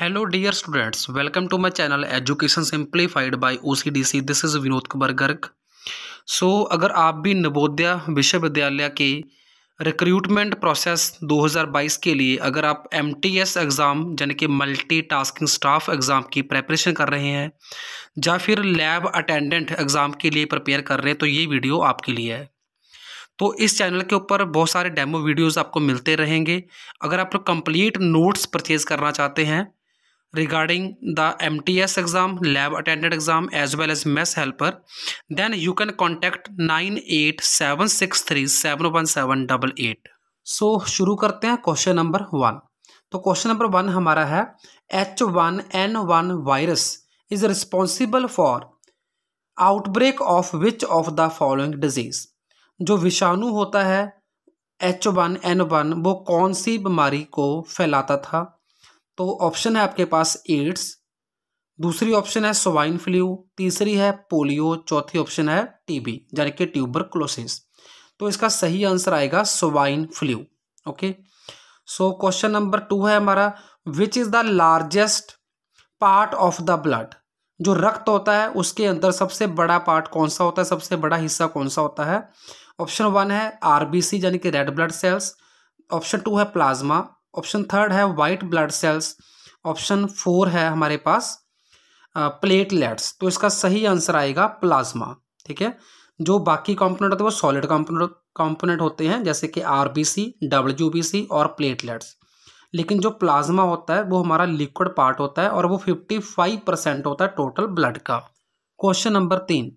hello dear students welcome to my channel education simplified by OCDC this is Vinod Kumar Garg so अगर आप भी नवोदया विश्वविद्यालय के रिक्रूटमेंट प्रोसेस 2022 के लिए अगर आप एम एग्ज़ाम यानी कि मल्टी टास्किंग स्टाफ एग्ज़ाम की प्रेपरेशन कर रहे हैं या फिर लैब अटेंडेंट एग्ज़ाम के लिए प्रिपेयर कर रहे हैं तो ये वीडियो आपके लिए है तो इस चैनल के ऊपर बहुत सारे डेमो वीडियोस आपको मिलते रहेंगे अगर आप लोग कंप्लीट नोट्स परचेज़ करना चाहते हैं regarding the M T S exam exam lab as well as mess helper exam, you can contact nine eight seven six three seven one seven double eight so शुरू करते हैं question number one तो question number one हमारा है H one N one virus is responsible for outbreak of which of the following disease जो विषाणु होता है एच वन एन वन वो कौन सी बीमारी को फैलाता था तो ऑप्शन है आपके पास एड्स दूसरी ऑप्शन है स्वाइन फ्लू तीसरी है पोलियो चौथी ऑप्शन है टीबी यानी कि क्लोसिस तो इसका सही आंसर आएगा swine flu okay so question number two है हमारा which is the largest part of the blood जो रक्त होता है उसके अंदर सबसे बड़ा पार्ट कौन सा होता है सबसे बड़ा हिस्सा कौन सा होता है ऑप्शन वन है आरबीसी यानी कि red blood cells option two है प्लाज्मा ऑप्शन थर्ड है white blood cells option four है हमारे पास प्लेटलेट्स तो इसका सही आंसर आएगा प्लाज्मा ठीक है जो बाकी कंपोनेंट होते हैं वो सॉलिड कंपोनेंट कंपोनेंट होते हैं जैसे कि आरबीसी डब्ल्यूबीसी और प्लेटलेट्स लेकिन जो प्लाज्मा होता है वो हमारा लिक्विड पार्ट होता है और वो फिफ्टी फाइव परसेंट होता है टोटल ब्लड का क्वेश्चन नंबर तीन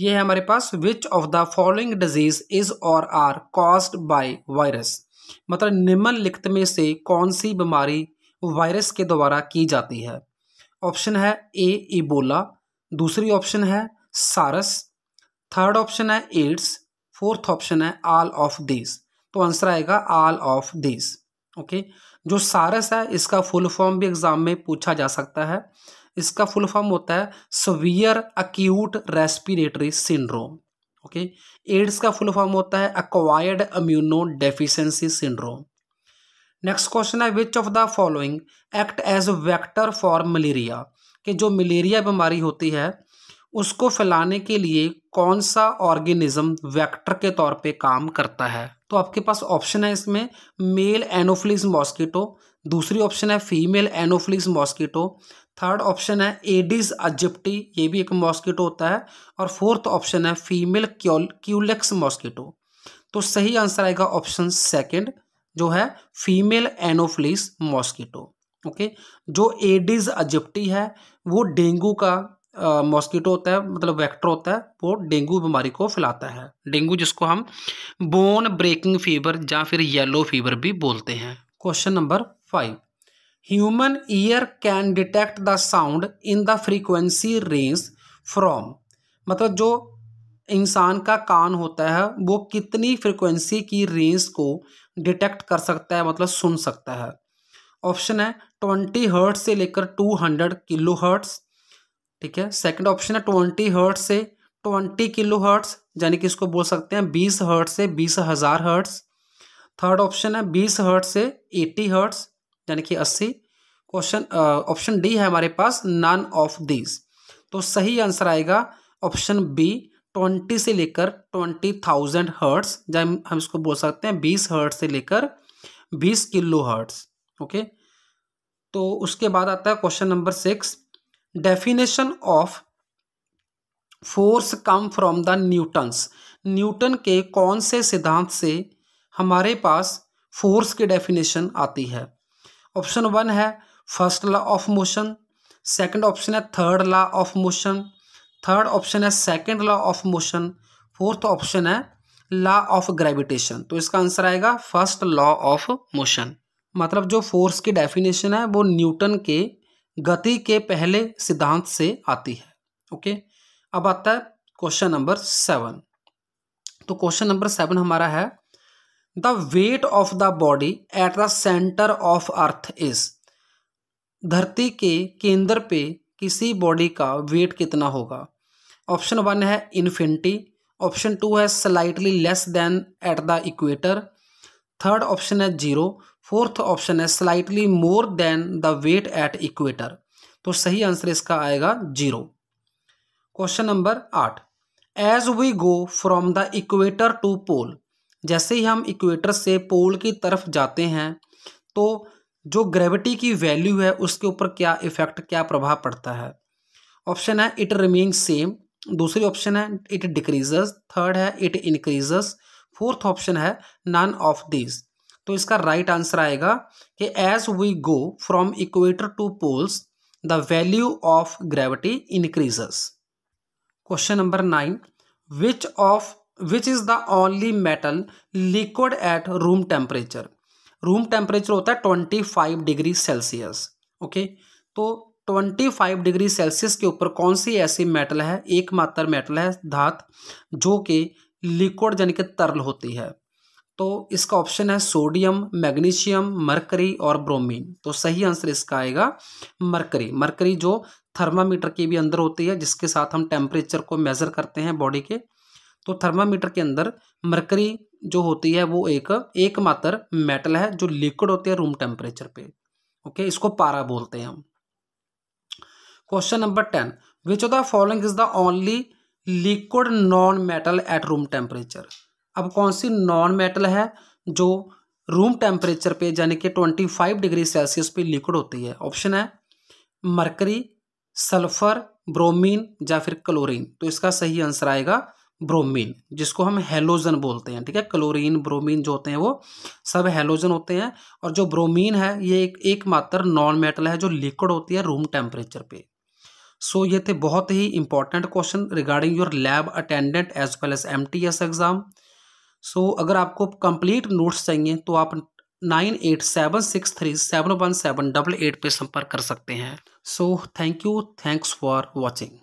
ये है हमारे पास which of the following disease is or are caused by virus मतलब निम्नलिखित में से कौन सी बीमारी वायरस के द्वारा की जाती है ऑप्शन है ए इबोला दूसरी ऑप्शन है सारस थर्ड ऑप्शन है एड्स फोर्थ ऑप्शन है आल ऑफ दिस तो आंसर आएगा आल ऑफ दिस ओके जो सारस है इसका फुल फॉर्म भी एग्जाम में पूछा जा सकता है इसका फुल फॉर्म होता है severe acute respiratory syndrome okay AIDS का फुल फॉर्म होता है acquired immuno deficiency syndrome next question है which of the following act as vector for malaria कि जो मलेरिया बीमारी होती है उसको फैलाने के लिए कौन सा ऑर्गेनिज्म वेक्टर के तौर पे काम करता है तो आपके पास ऑप्शन है इसमें मेल एनोफिलिस मॉस्किटो दूसरी ऑप्शन है female anopheles mosquito third option है एडिस अजिप्टी ये भी एक मॉस्किटो होता है और फोर्थ ऑप्शन है फीमेल क्यूलेक्स मॉस्किटो तो सही आंसर आएगा ऑप्शन सेकंड जो है फीमेल एनोफ्लिस मॉस्किटो ओके जो एडिस अजिप्टी है वो डेंगू का मॉस्किटो होता है मतलब वेक्टर होता है वो डेंगू बीमारी को फैलाता है डेंगू जिसको हम बोन ब्रेकिंग फीवर या फिर येलो फीवर भी बोलते हैं question number five human ear can detect the sound in the frequency range from मतलब जो इंसान का कान होता है वो कितनी फ्रिक्वेंसी की रेंज को डिटेक्ट कर सकता है मतलब सुन सकता है ऑप्शन है ट्वेंटी हर्ट से लेकर टू हंड्रेड किलो हर्ट्स ठीक है सेकंड ऑप्शन है ट्वेंटी हर्ट से ट्वेंटी किलो हर्ट्स यानी कि इसको बोल सकते हैं बीस हर्ट से बीस हज़ार हर्ट्स थर्ड ऑप्शन है बीस हर्ट से एटी हर्ट्स यानी कि अस्सी क्वेश्चन ऑप्शन डी है हमारे पास नन ऑफ दीज तो सही आंसर आएगा ऑप्शन बी ट्वेंटी से लेकर ट्वेंटी थाउजेंड हर्ट्स या हम इसको बोल सकते हैं बीस हर्ट्स से लेकर बीस किलो हर्ट्स ओके तो उसके बाद आता है question number six definition of force come from the Newton's Newton के कौन से सिद्धांत से हमारे पास फोर्स की डेफिनेशन आती है ऑप्शन वन है first law of motion second option है third law of motion third option है second law of motion fourth option है लॉ ऑफ ग्रेविटेशन तो इसका आंसर आएगा फर्स्ट लॉ ऑफ मोशन मतलब जो फोर्स की डेफिनेशन है वो न्यूटन के गति के पहले सिद्धांत से आती है ओके अब आता है क्वेश्चन नंबर सेवन तो क्वेश्चन नंबर सेवन हमारा है the weight of the body at the centre of earth is धरती के केंद्र पे किसी बॉडी का वेट कितना होगा ऑप्शन वन है इन्फिनिटी ऑप्शन टू है slightly less than at the equator third option है जीरो फोर्थ ऑप्शन है slightly more than the weight at equator तो सही आंसर इसका आएगा जीरो क्वेश्चन नंबर आठ as we go from the equator to pole जैसे ही हम इक्वेटर से पोल की तरफ जाते हैं तो जो ग्रेविटी की वैल्यू है उसके ऊपर क्या इफेक्ट क्या प्रभाव पड़ता है ऑप्शन है इट रिमेन सेम दूसरी ऑप्शन है इट डिक्रीजेस थर्ड है इट इंक्रीजेस फोर्थ ऑप्शन है नन ऑफ दिस तो इसका राइट right आंसर आएगा कि as we go from equator to poles the value of gravity increases question number nine which of which is the only metal liquid at room temperature room temperature होता है twenty five degree celsius okay तो twenty five degree celsius के ऊपर कौन सी ऐसी metal है एकमात्र metal है धात जो कि लिक्विड यानी कि तरल होती है तो इसका ऑप्शन है सोडियम मैग्नीशियम मरकरी और ब्रोमीन तो सही आंसर इसका आएगा मरकरी मरकरी जो थर्मामीटर के भी अंदर होती है जिसके साथ हम टेम्परेचर को मेज़र करते हैं बॉडी के तो थर्मामीटर के अंदर मरकरी जो होती है वो एक एकमात्र मेटल है जो लिक्विड होती है रूम टेम्परेचर पे ओके इसको पारा बोलते हैं हम question number ten which of the following is the only liquid non metal at room temperature अब कौन सी नॉन मेटल है जो रूम टेम्परेचर पे यानी कि ट्वेंटी फाइव डिग्री सेल्सियस पे लिक्विड होती है ऑप्शन है मरकरी सल्फर ब्रोमीन या फिर क्लोरीन तो इसका सही आंसर आएगा ब्रोमीन जिसको हम हेलोजन बोलते हैं ठीक है क्लोरीन ब्रोमीन जो होते हैं वो सब हेलोजन होते हैं और जो ब्रोमीन है ये एक एकमात्र नॉन मेटल है जो लिक्विड होती है रूम टेम्परेचर पे सो so, ये थे बहुत ही important question regarding your lab attendant as well as M T S exam so अगर आपको कंप्लीट नोट्स चाहिए तो आप nine eight seven six three seven one seven double eight पर संपर्क कर सकते हैं so thank you thanks for watching